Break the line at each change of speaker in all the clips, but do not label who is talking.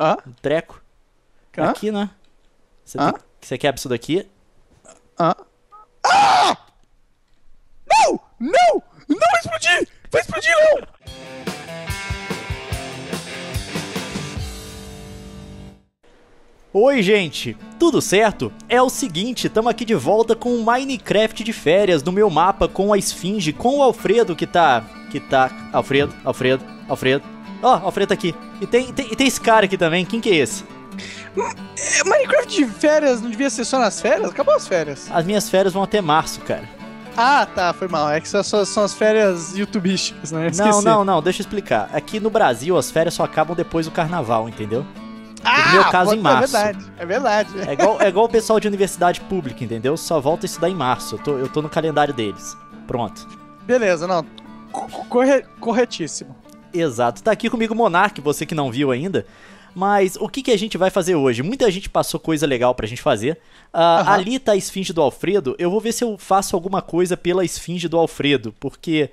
Hã? Um treco. Hã? Aqui, né? Você, tem... Você quer isso daqui? Hã? Ah! Não! Não! Não vai explodir! Vai explodir, não! Oi, gente! Tudo certo? É o seguinte, estamos aqui de volta com o Minecraft de férias no meu mapa com a Esfinge, com o Alfredo que tá. que tá. Alfredo, Alfredo, Alfredo. Ó, oh, Alfredo tá aqui. E tem, tem, e tem esse cara aqui também. Quem que é esse? É, Minecraft de férias não devia ser só nas férias? Acabou as férias. As minhas férias vão até março, cara.
Ah, tá, foi mal. É que são, são as férias
youtubísticas, né? Esqueci. Não, não, não, deixa eu explicar. Aqui é no Brasil as férias só acabam depois do carnaval, entendeu? Ah, no meu caso, em é março. É verdade,
é verdade. É igual, é
igual o pessoal de universidade pública, entendeu? Só volta a estudar em março. Eu tô, eu tô no calendário deles. Pronto. Beleza, não. Corre, corretíssimo. Exato. Tá aqui comigo o Monark, você que não viu ainda. Mas o que, que a gente vai fazer hoje? Muita gente passou coisa legal pra gente fazer. Uh, uhum. Ali tá a esfinge do Alfredo. Eu vou ver se eu faço alguma coisa pela esfinge do Alfredo, porque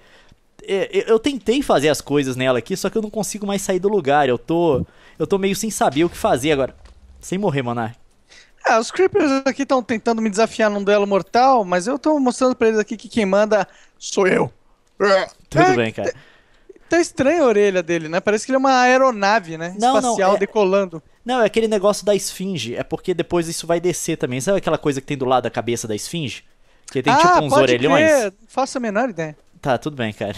é, eu tentei fazer as coisas nela aqui, só que eu não consigo mais sair do lugar. Eu tô, eu tô meio sem saber o que fazer agora. Sem morrer, Monark.
É, os Creepers aqui estão tentando me desafiar num duelo mortal, mas eu tô mostrando pra eles aqui que quem manda sou eu.
Tudo bem, cara. Tá estranha a orelha dele, né? Parece que ele é uma aeronave, né? Não, Espacial não, é... decolando. Não, é aquele negócio da esfinge. É porque depois isso vai descer também. Sabe aquela coisa que tem do lado da cabeça da esfinge? Que tem tipo, ah, tipo uns pode orelhões? Crer.
Faço a menor ideia.
Tá, tudo bem, cara.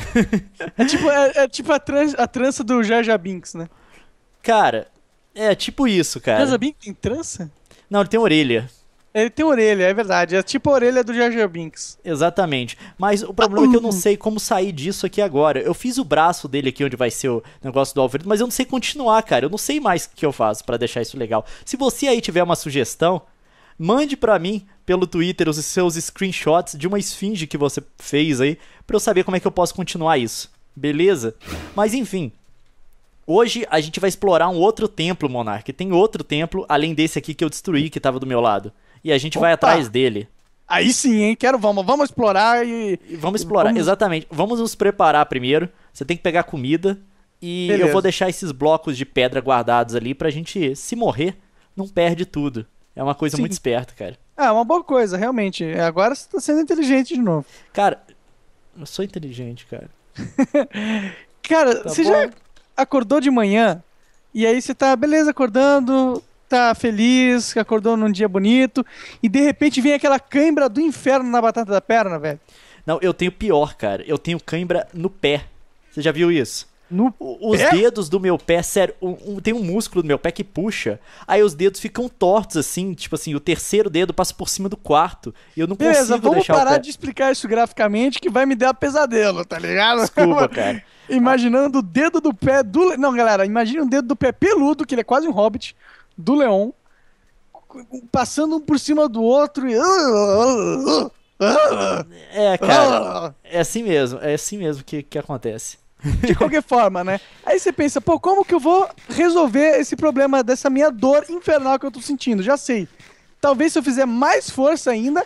é tipo, é, é tipo a, a, trança do Jar Binks, né? Cara,
é tipo isso, cara. Jar Binks tem trança? Não, ele tem orelha. Ele tem orelha, é verdade. É tipo a orelha do Jar Binks. Exatamente. Mas o problema ah, é que eu não uhum. sei como sair disso aqui agora. Eu fiz o braço dele aqui, onde vai ser o negócio do Alfredo, mas eu não sei continuar, cara. Eu não sei mais o que eu faço para deixar isso legal. Se você aí tiver uma sugestão, mande para mim pelo Twitter os seus screenshots de uma esfinge que você fez aí, para eu saber como é que eu posso continuar isso. Beleza? Mas enfim, Hoje a gente vai explorar um outro templo, Monark. Tem outro templo além desse aqui que eu destruí, que estava do meu lado e a gente Opa. vai atrás dele.
Aí sim, hein? Quero, vamos, vamos explorar e. Vamos explorar, vamos...
exatamente. Vamos nos preparar primeiro. Você tem que pegar comida. E Beleza. eu vou deixar esses blocos de pedra guardados ali pra gente, se morrer, não perde tudo. É uma coisa sim. muito esperta, cara.
É, uma boa coisa, realmente. É, agora você tá sendo inteligente de novo. Cara, eu sou inteligente, cara. cara, tá você bom? já acordou de manhã e aí você tá, beleza, acordando, tá feliz, que acordou num dia bonito, e de repente vem aquela cãibra do inferno na batata da perna, velho.
Não, eu tenho pior, cara. Eu tenho cãibra no pé. Você já viu isso? No os pé? dedos do meu pé, sério, um, um, tem um músculo do meu pé que puxa. Aí os dedos ficam tortos, assim, tipo assim, o terceiro dedo passa por cima do quarto. E eu não Beleza, consigo deixar Beleza, vamos parar de
explicar isso graficamente que vai me dar pesadelo, tá ligado? Desculpa, cara imaginando o dedo do pé do. Le... Não, galera, imagine o dedo do pé peludo, que ele é quase um hobbit, do leão, passando um por cima do outro e. É, cara.
Ah. É assim mesmo, é assim mesmo que, que acontece.
De qualquer forma, né? Aí você pensa, pô, como que eu vou resolver esse problema dessa minha dor infernal que eu tô sentindo? Já sei. Talvez se eu fizer mais força ainda,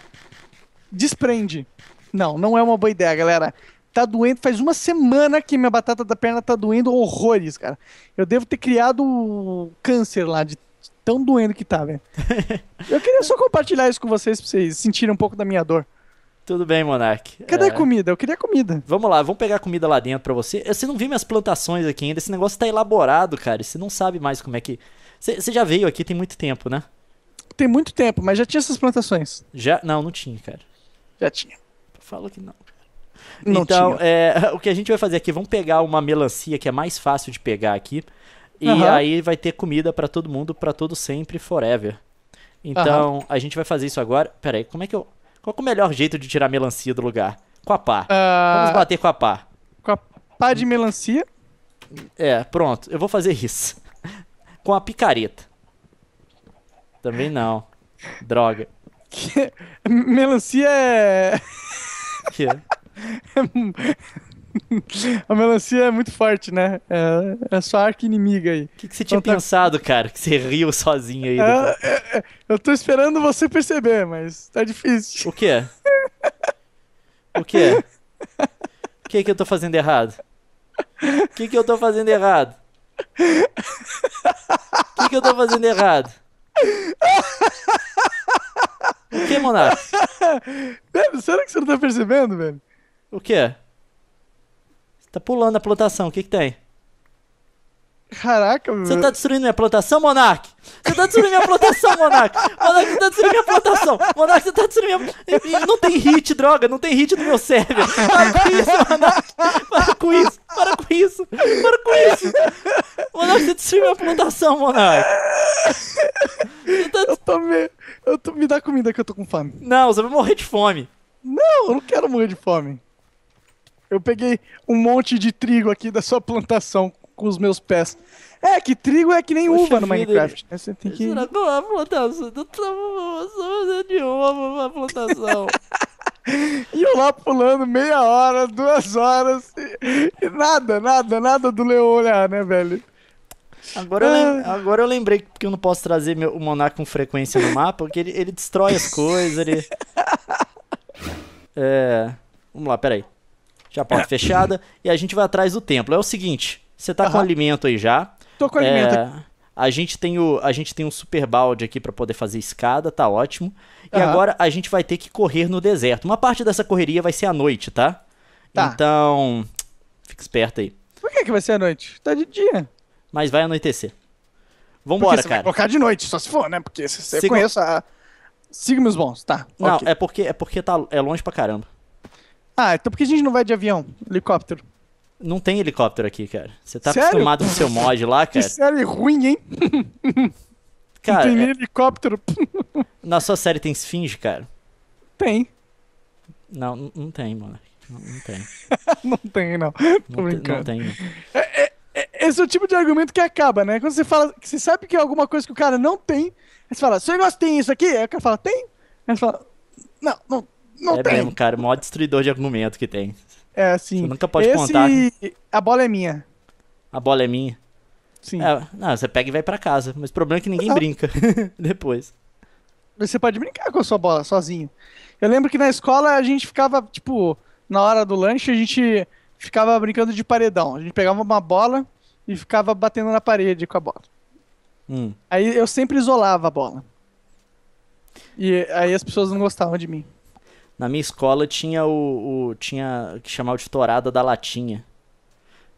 desprende. Não, não é uma boa ideia, galera tá doendo. Faz uma semana que minha batata da perna tá doendo horrores, cara. Eu devo ter criado câncer lá de tão doendo que tá, velho. eu queria só compartilhar isso com vocês pra vocês sentirem um pouco da minha dor.
Tudo bem, Monark. Cadê é... a comida? Eu queria comida. Vamos lá, vamos pegar a comida lá dentro pra você. Você não viu minhas plantações aqui ainda. Esse negócio tá elaborado, cara. Você não sabe mais como é que. Você já veio aqui tem muito tempo, né?
Tem muito tempo, mas já tinha essas plantações.
Já? Não, não tinha, cara. Já tinha. Fala que não. Não então, é, o que a gente vai fazer aqui, vamos pegar uma melancia que é mais fácil de pegar aqui. E uhum. aí vai ter comida para todo mundo, para todo sempre, forever. Então, uhum. a gente vai fazer isso agora. Pera aí, como é que eu. Qual é o melhor jeito de tirar melancia do lugar? Com a pá. Uh... Vamos bater com a pá. Com a pá de melancia? É, pronto. Eu vou fazer isso. com a picareta. Também não. Droga. Que... Melancia é. que?
A melancia é muito forte, né? É, é sua arca inimiga aí. O que, que, você tinha então, tá. pensado,
tá... cara? Que você riu sozinho aí. É,
é, é, eu tô esperando você perceber, mas tá
difícil. O quê? o quê? O que que eu tô fazendo errado? O que que eu tô fazendo errado? O que que eu tô fazendo errado? O que, Monark? Sério que você não tá percebendo, velho? O que Você tá pulando a plantação, o que que tem? Caraca, meu. Você tá destruindo minha plantação, Monark? Você tá destruindo minha plantação, Monark? Monark, você tá destruindo minha plantação. Monark, você tá destruindo minha... não tem hit, droga. Não tem hit no meu server! Para com isso, Monark. Para com isso. Para com isso. Para com isso. Monark, você destruiu minha plantação,
Monark. Tá... Eu tô me... Eu tô... Me dá comida que eu tô com fome. Não, você vai morrer de fome. Não, eu não quero morrer de fome. Eu peguei um monte de trigo aqui da sua plantação com os meus pés. É, que trigo é que nem Poxa uva no Minecraft. Né? Você tem que. Não, a plantação. Não estamos de uva a plantação. e eu lá pulando meia hora, duas horas. E, nada, nada, nada do leão olhar, né, velho? Agora, ah. eu, lem...
Ah. agora eu lembrei que eu não posso trazer meu... o monar com frequência no mapa, porque ele, ele destrói as coisas. Ele... É. Vamos lá, peraí já porta é. fechada, e a gente vai atrás do templo. É o seguinte, você tá uhum. com alimento aí já. Tô com alimento. É, a gente tem o a gente tem um super balde aqui para poder fazer escada, tá ótimo. E uhum. agora a gente vai ter que correr no deserto. Uma parte dessa correria vai ser à noite, tá? tá. Então, fica esperto aí. Por que, que vai ser à noite? Tá de dia. Mas vai anoitecer. Vambora, Porque você cara. Vai colocar de noite, só se for, né? Porque você Siga... conhece a. bons, tá. Não, okay. é porque é porque tá, é longe pra caramba. Ah, então por que a gente não vai de avião, helicóptero? Não tem helicóptero aqui, cara. Você tá Sério? acostumado com o seu mod lá, cara. Que série ruim, hein? Cara, não tem é...
helicóptero.
Na sua série tem esfinge, cara? Tem. Não, não tem, mano. Não, tem.
não tem, não. Tô brincando. não tem. É, é, é, esse é o tipo de argumento que acaba, né? Quando você fala, você sabe que é alguma coisa que o cara não tem, aí você fala, seu negócio tem isso aqui? Aí o cara fala, tem? Aí você fala, não, não não é tem. mesmo,
cara. O maior destruidor de argumento que tem.
É, sim. Você nunca pode Esse... contar. A bola é minha.
A bola é minha? Sim. É, não, você pega e vai para casa. Mas o problema é que ninguém ah. brinca depois.
Você pode brincar com a sua bola sozinho. Eu lembro que na escola a gente ficava, tipo, na hora do lanche a gente ficava brincando de paredão. A gente pegava uma bola e ficava batendo na parede com a bola. Hum. Aí eu sempre isolava a bola. E aí as pessoas não gostavam
de mim. Na minha escola tinha o, o tinha que chamava de torada da latinha,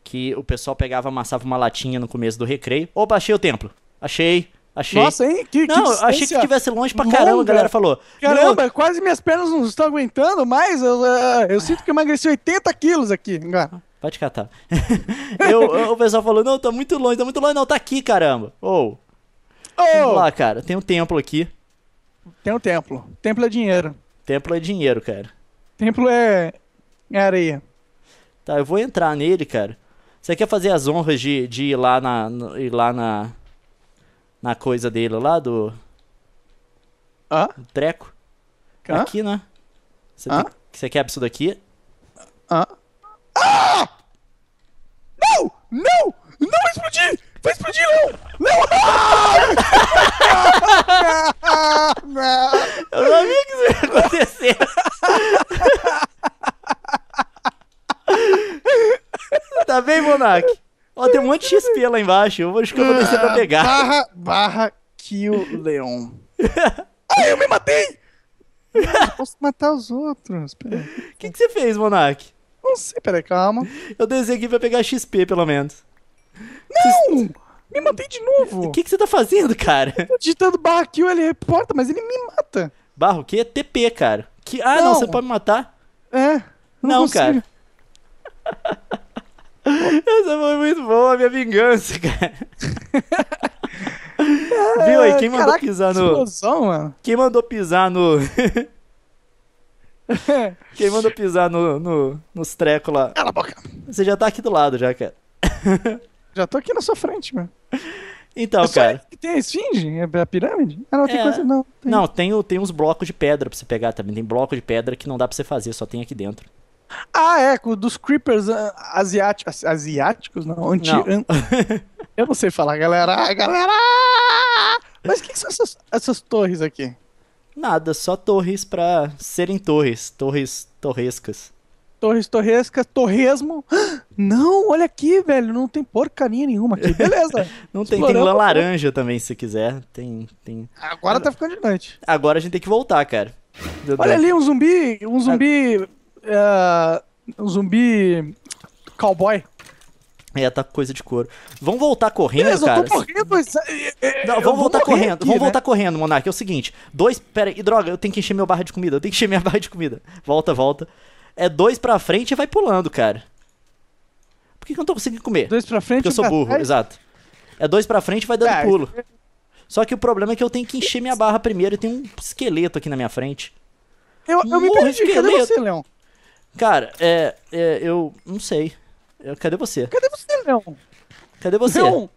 que o pessoal pegava, amassava uma latinha no começo do recreio. Opa, achei o templo. Achei. Achei. Nossa, hein? Que, não, que achei que estivesse longe pra caramba, a galera falou. Caramba, não. quase
minhas pernas não estão aguentando mais. Eu, eu, eu sinto que emagreci 80 quilos aqui.
Vai te catar. eu, o pessoal falou: não, tá muito longe, tá muito longe, não, tá aqui, caramba. Ou. Oh. oh. Vamos lá, cara, tem um templo aqui. Tem um templo. Templo é dinheiro. Templo é dinheiro, cara. Templo é, é areia. Tá, eu vou entrar nele, cara. Você quer fazer as honras de, de ir lá na. No, ir lá na. Na coisa dele lá do. Hã? treco? Hã? Aqui, né? Você, Hã? Tem, você quer isso daqui? Hã?
Ah! Não! Não! Não vai explodir! Vai explodir, não!
Não! Ah! Não. Eu sabia que isso ia acontecer. tá bem, Monark? Ó, tem um monte de XP lá embaixo. Eu acho que eu vou descer pra pegar. Barra, barra, kill Leon. Ai, eu me matei!
posso matar os outros. O
que, você fez, Monark? Não sei, peraí, calma. Eu desci aqui pra pegar XP, pelo menos. Não! Me matei de novo. O que, que você tá fazendo, cara? Eu tô digitando barra kill, ele reporta, mas ele me mata. Barra o quê? É TP, cara. Que, ah, não. não. você pode me matar? É.
Não, não cara.
Essa foi muito boa, minha vingança, cara.
É, Viu aí, quem mandou caraca, pisar no. Explosão,
mano. Quem mandou pisar no. quem mandou pisar no, no, nos trecos lá. Cala a boca. Você já tá aqui do lado, já, cara. Já tô aqui na sua frente, mano. Então, é cara. que tem a esfinge? É a pirâmide?
Ah, não, tem é. coisa. Não, tem. não
tem, tem uns blocos de pedra pra você pegar também. Tem bloco de pedra que não dá pra você fazer, só tem aqui dentro.
Ah, é, dos creepers ah, asiáticos. Asiáticos, não. Anti, não. Eu não sei falar, galera. Galera!
Mas o que, que, são essas, essas torres aqui? Nada, só torres pra serem torres. Torres torrescas. Torres Torrescas, Torresmo.
Não, olha aqui, velho, não tem porcaria nenhuma aqui. Beleza. não tem, tem lã laranja
também, se quiser. Tem, tem. Agora tá ficando de noite. Agora a gente tem que voltar, cara. Deu olha ali
um zumbi, um zumbi, uh, um zumbi
cowboy. É, tá coisa de couro. Vamos voltar correndo, Beleza, cara. Eu tô correndo, eh, eh, Não, vamos voltar correndo. Aqui, vamos né? voltar correndo, Monark. É o seguinte. Dois. Pera aí, droga, eu tenho que encher minha barra de comida. Eu tenho que encher minha barra de comida. Volta, volta é dois pra frente e vai pulando, cara. Por que, que eu não tô conseguindo comer? Dois pra frente Porque eu sou burro, trás? exato. É dois pra frente e vai dando cara, é, pulo. É Só que o problema é que eu tenho que encher minha barra primeiro e tem um esqueleto aqui na minha frente. Eu, eu me perdi, esqueleto. cadê você, Leão? Cara, é, é, Eu não sei. Eu, é, cadê você? Cadê
você, Leão?
Cadê você? Leão!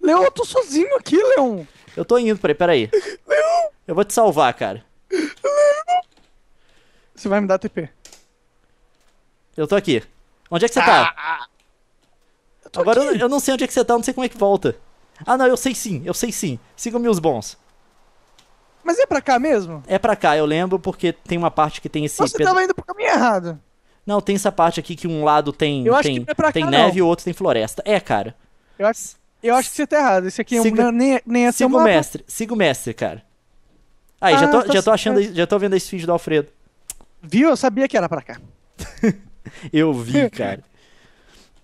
Leão, eu tô sozinho aqui, Leão! Eu tô indo, peraí, peraí. Leão! Eu vou te salvar, cara. Leão! Você vai me dar TP. Eu tô aqui. Onde é que você tá? Ah, ah, ah. eu Agora eu, eu, não sei onde é que você tá, não sei como é que volta. Ah, não, eu sei sim, eu sei sim. Siga meus bons. Mas é pra cá mesmo? É pra cá, eu lembro, porque tem uma parte que tem esse... Você ped... tava indo pro caminho errado. Não, tem essa parte aqui que um lado tem, eu tem, é tem neve e o outro tem floresta. É, cara.
Eu acho, eu acho que você tá errado. Esse aqui é siga, um, nem, é, nem é Siga o mestre,
siga o mestre, cara. Aí, ah, tá já, tô, já tô achando, já tô vendo esse vídeo do Alfredo. Viu? Eu sabia que era pra cá. Eu vi, cara.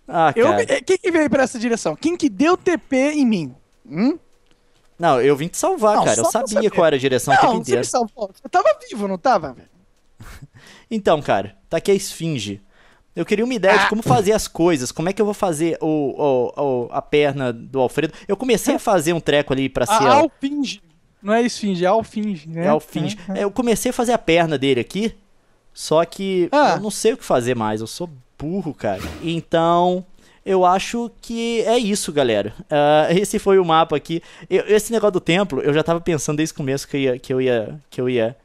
Ah, cara. Eu,
quem que veio pra essa direção? Quem que deu TP em mim? Hum?
Não, eu vim te salvar, não, cara. Eu sabia, qual era a direção não, ele tempo inteiro. Você, me
salvou. Eu tava vivo, não tava?
então, cara, tá aqui a esfinge. Eu queria uma ideia ah. de como fazer as coisas, como é que eu vou fazer o, o, o a perna do Alfredo. Eu comecei a fazer um treco ali pra ser. A
alfinge. Não é esfinge, é alfinge, né? É alfinge.
É, é. é eu comecei a fazer a perna dele aqui, só que ah. eu não sei o que fazer mais, eu sou burro, cara. Então, eu acho que é isso, galera. Uh, esse foi o mapa aqui. Eu, esse negócio do templo, eu já tava pensando desde o começo que eu ia. Que eu ia. Que eu ia,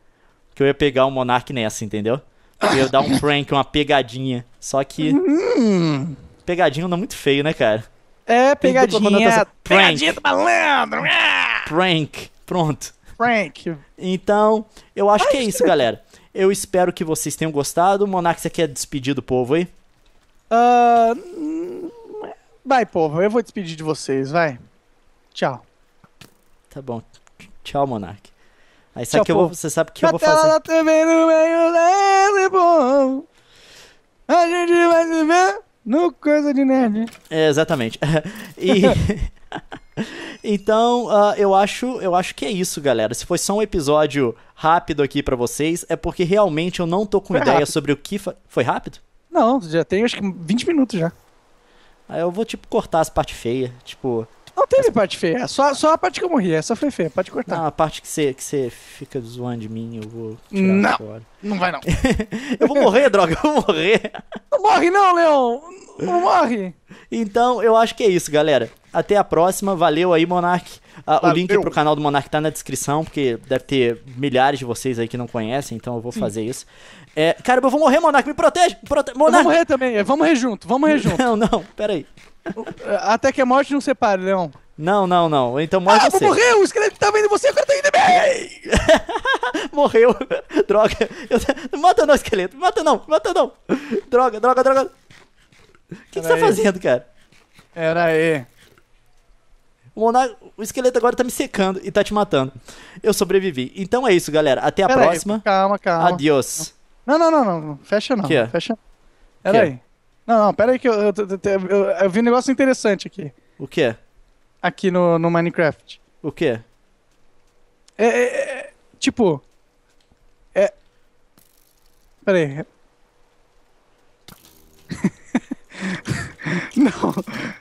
que eu ia pegar o um Monark nessa, entendeu? Eu ia dar um prank, uma pegadinha. Só que. Hum. Pegadinha não é muito feio, né, cara? É, pegadinha. Pegadinha do malandro! Ah! Prank. Pronto. Prank. Então, eu acho que é isso, galera. Eu espero que vocês tenham gostado. Monark, você quer despedir do povo aí? Uh, vai, povo. Eu vou despedir de vocês, vai. Tchau. Tá bom. Tchau, Monark. Aí sabe Tchau, que eu vou, você sabe que eu vou tá fazer.
no meio leve, bom. A gente vai se ver no Coisa de Nerd.
É, exatamente. e... Então, uh, eu acho eu acho que é isso, galera. Se foi só um episódio rápido aqui para vocês, é porque realmente eu não tô com foi ideia rápido. sobre o que. Fa... Foi rápido?
Não, já tem acho que 20 minutos
já. Aí ah, eu vou, tipo, cortar as partes feias. Tipo, não teve parte feia, só, só a parte que eu morri, essa foi feia, pode cortar. Não, a parte que você que fica zoando de mim, eu vou tirar Não, fora. não vai não. eu vou morrer, droga, eu vou morrer. Não morre não, Leon, não morre. Então, eu acho que é isso, galera. Até a próxima. Valeu aí, Monark. Ah, O link pro canal do Monark tá na descrição, porque deve ter milhares de vocês aí que não conhecem, então eu vou Sim. fazer isso. É, cara, eu vou morrer, Monark, me protege! Prote... Monark. Vamos morrer também, é, vamos morrer junto, vamos morrer junto. Não, não, aí é, Até que a morte não separe, Leão. Não, não, não. Então
morre ah, você. morreu!
O esqueleto tá vendo você, agora tá indo bem! morreu. droga. Eu... Mata não, esqueleto. Mata não, mata não. Droga, droga, droga.
O que, que você tá fazendo,
cara? Era aí o esqueleto agora tá me secando e tá te matando. Eu sobrevivi. Então é isso, galera. Até a Pera próxima. Aí,
calma, calma.
Adiós.
Não, não, não, não. Fecha não. Que? É? Fecha. Pera que? É? aí. Não, não, pera aí que eu, eu, eu, eu, vi um negócio interessante aqui. O que? É? Aqui no, no Minecraft. O que? É, é, é, tipo. É. Pera aí.
não,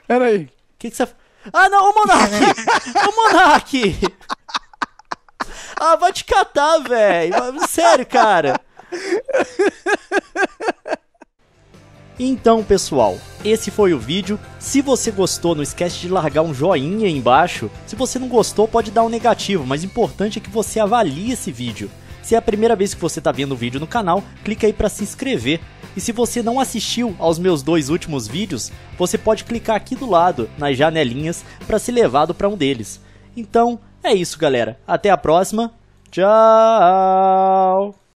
pera aí. O que, que você. Tá ah, não, o Monark! o Monark! Ah, vai te catar, velho! Sério, cara! Então, pessoal, esse foi o vídeo. Se você gostou, não esquece de largar um joinha aí embaixo. Se você não gostou, pode dar um negativo, mas o importante é que você avalie esse vídeo. Se é a primeira vez que você está vendo o vídeo no canal, clica aí para se inscrever. E se você não assistiu aos meus dois últimos vídeos, você pode clicar aqui do lado, nas janelinhas, para ser levado para um deles. Então, é isso, galera. Até a próxima. Tchau!